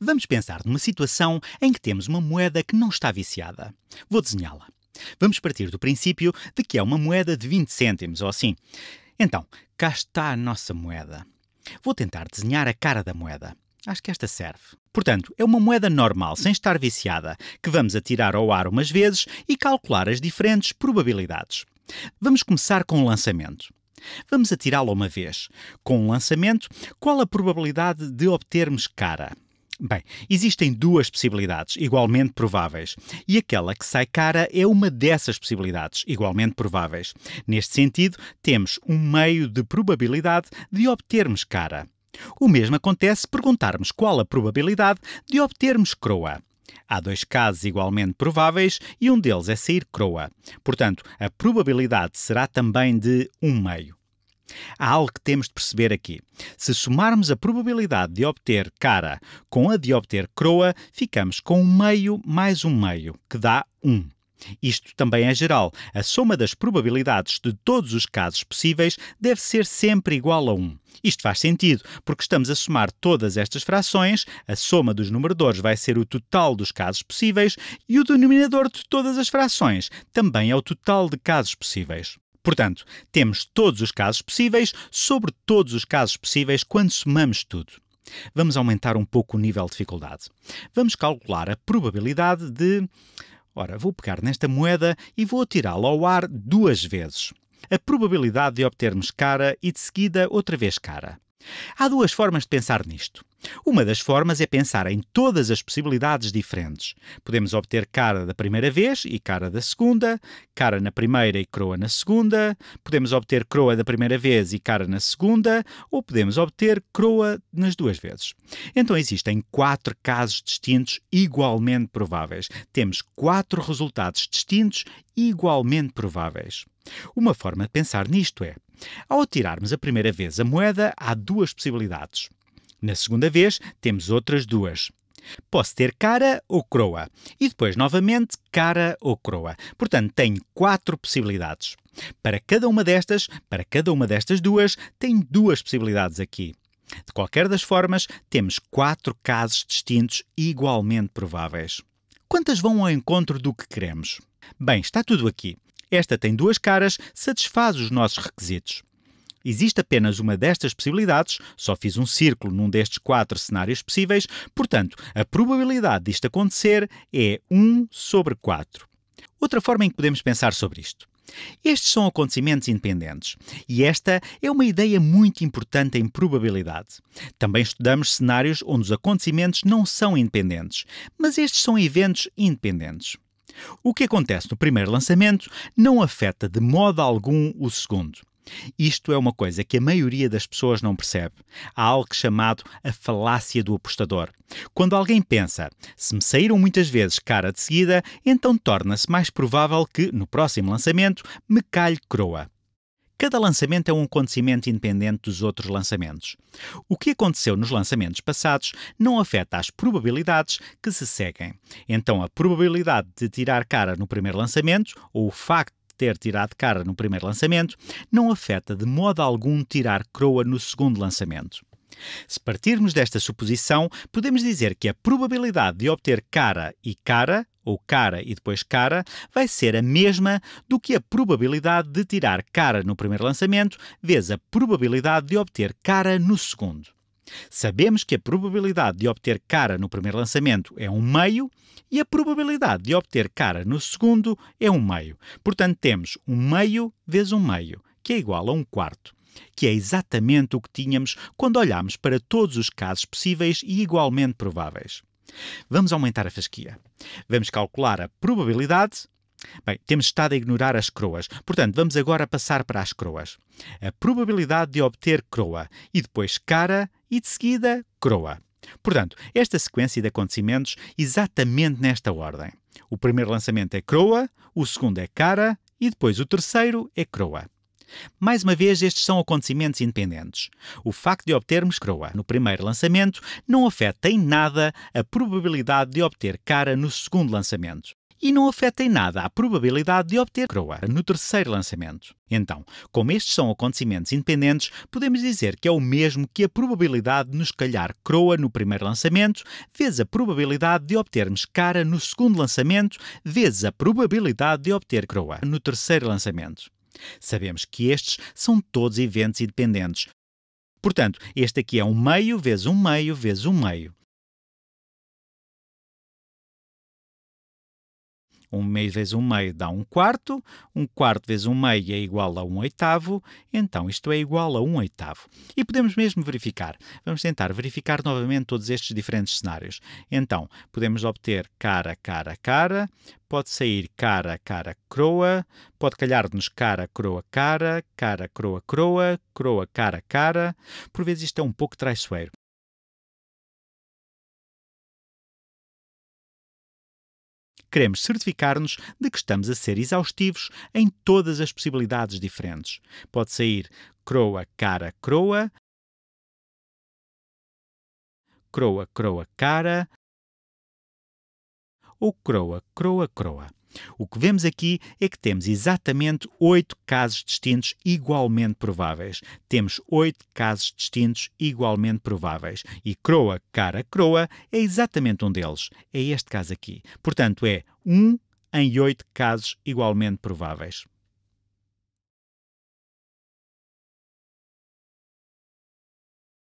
Vamos pensar numa situação em que temos uma moeda que não está viciada. Vou desenhá-la. Vamos partir do princípio de que é uma moeda de 20 cêntimos ou assim. Então, cá está a nossa moeda. Vou tentar desenhar a cara da moeda. Acho que esta serve. Portanto, é uma moeda normal, sem estar viciada, que vamos atirar ao ar umas vezes e calcular as diferentes probabilidades. Vamos começar com o lançamento. Vamos atirá-la uma vez. Com o lançamento, qual a probabilidade de obtermos cara? Bem, existem duas possibilidades igualmente prováveis, e aquela que sai cara é uma dessas possibilidades igualmente prováveis. Neste sentido, temos um meio de probabilidade de obtermos cara. O mesmo acontece se perguntarmos qual a probabilidade de obtermos croa. Há dois casos igualmente prováveis e um deles é sair croa. Portanto, a probabilidade será também de um meio. Há algo que temos de perceber aqui. Se somarmos a probabilidade de obter cara com a de obter croa, ficamos com um meio mais um meio, que dá 1. Um. Isto também é geral. A soma das probabilidades de todos os casos possíveis deve ser sempre igual a 1. Isto faz sentido, porque estamos a somar todas estas frações, a soma dos numeradores vai ser o total dos casos possíveis e o denominador de todas as frações também é o total de casos possíveis. Portanto, temos todos os casos possíveis sobre todos os casos possíveis quando somamos tudo. Vamos aumentar um pouco o nível de dificuldade. Vamos calcular a probabilidade de. Ora, vou pegar nesta moeda e vou atirá-la ao ar duas vezes. A probabilidade de obtermos cara e de seguida outra vez cara. Há duas formas de pensar nisto. Uma das formas é pensar em todas as possibilidades diferentes. Podemos obter cara da primeira vez e cara da segunda, cara na primeira e croa na segunda, podemos obter croa da primeira vez e cara na segunda, ou podemos obter croa nas duas vezes. Então existem quatro casos distintos igualmente prováveis. Temos quatro resultados distintos igualmente prováveis. Uma forma de pensar nisto é: ao tirarmos a primeira vez a moeda, há duas possibilidades. Na segunda vez, temos outras duas. Posso ter cara ou croa. E depois, novamente, cara ou croa. Portanto, tenho quatro possibilidades. Para cada uma destas, para cada uma destas duas, tenho duas possibilidades aqui. De qualquer das formas, temos quatro casos distintos igualmente prováveis. Quantas vão ao encontro do que queremos? Bem, está tudo aqui. Esta tem duas caras, satisfaz os nossos requisitos existe apenas uma destas possibilidades, só fiz um círculo num destes quatro cenários possíveis, portanto, a probabilidade disto acontecer é 1 sobre 4. Outra forma em que podemos pensar sobre isto. Estes são acontecimentos independentes e esta é uma ideia muito importante em probabilidade. Também estudamos cenários onde os acontecimentos não são independentes, mas estes são eventos independentes. O que acontece no primeiro lançamento não afeta de modo algum o segundo. Isto é uma coisa que a maioria das pessoas não percebe. Há algo chamado a falácia do apostador. Quando alguém pensa, se me saíram muitas vezes cara de seguida, então torna-se mais provável que, no próximo lançamento, me calhe croa. Cada lançamento é um acontecimento independente dos outros lançamentos. O que aconteceu nos lançamentos passados não afeta as probabilidades que se seguem. Então, a probabilidade de tirar cara no primeiro lançamento, ou o facto ter tirado cara no primeiro lançamento, não afeta de modo algum tirar croa no segundo lançamento. Se partirmos desta suposição, podemos dizer que a probabilidade de obter cara e cara, ou cara e depois cara, vai ser a mesma do que a probabilidade de tirar cara no primeiro lançamento, vezes a probabilidade de obter cara no segundo. Sabemos que a probabilidade de obter cara no primeiro lançamento é um meio e a probabilidade de obter cara no segundo é um meio. Portanto, temos um meio vezes um meio, que é igual a um quarto. Que é exatamente o que tínhamos quando olhámos para todos os casos possíveis e igualmente prováveis. Vamos aumentar a fasquia. Vamos calcular a probabilidade Bem, temos estado a ignorar as croas, portanto, vamos agora passar para as croas. A probabilidade de obter croa, e depois cara, e de seguida croa. Portanto, esta sequência de acontecimentos exatamente nesta ordem. O primeiro lançamento é croa, o segundo é cara e depois o terceiro é croa. Mais uma vez, estes são acontecimentos independentes. O facto de obtermos croa no primeiro lançamento não afeta em nada a probabilidade de obter cara no segundo lançamento e não afeta em nada a probabilidade de obter Croa no terceiro lançamento. Então, como estes são acontecimentos independentes, podemos dizer que é o mesmo que a probabilidade de nos calhar Croa no primeiro lançamento, vezes a probabilidade de obtermos Cara no segundo lançamento, vezes a probabilidade de obter Croa no terceiro lançamento. Sabemos que estes são todos eventos independentes. Portanto, este aqui é um meio vezes um meio vezes um meio. Um meio vezes um meio dá um quarto, um quarto vezes um meio é igual a um oitavo, então isto é igual a um oitavo. E podemos mesmo verificar. Vamos tentar verificar novamente todos estes diferentes cenários. Então, podemos obter cara, cara, cara, pode sair cara, cara, croa, pode calhar-nos cara, croa, cara, cara, croa, croa, croa, cara, cara. Por vezes isto é um pouco traiçoeiro. queremos certificar-nos de que estamos a ser exaustivos em todas as possibilidades diferentes. Pode sair croa, cara, croa, croa, croa, cara, ou croa, croa, croa. O que vemos aqui é que temos exatamente oito casos distintos igualmente prováveis. Temos oito casos distintos igualmente prováveis. E croa, cara, croa é exatamente um deles. É este caso aqui. Portanto, é um em oito casos igualmente prováveis.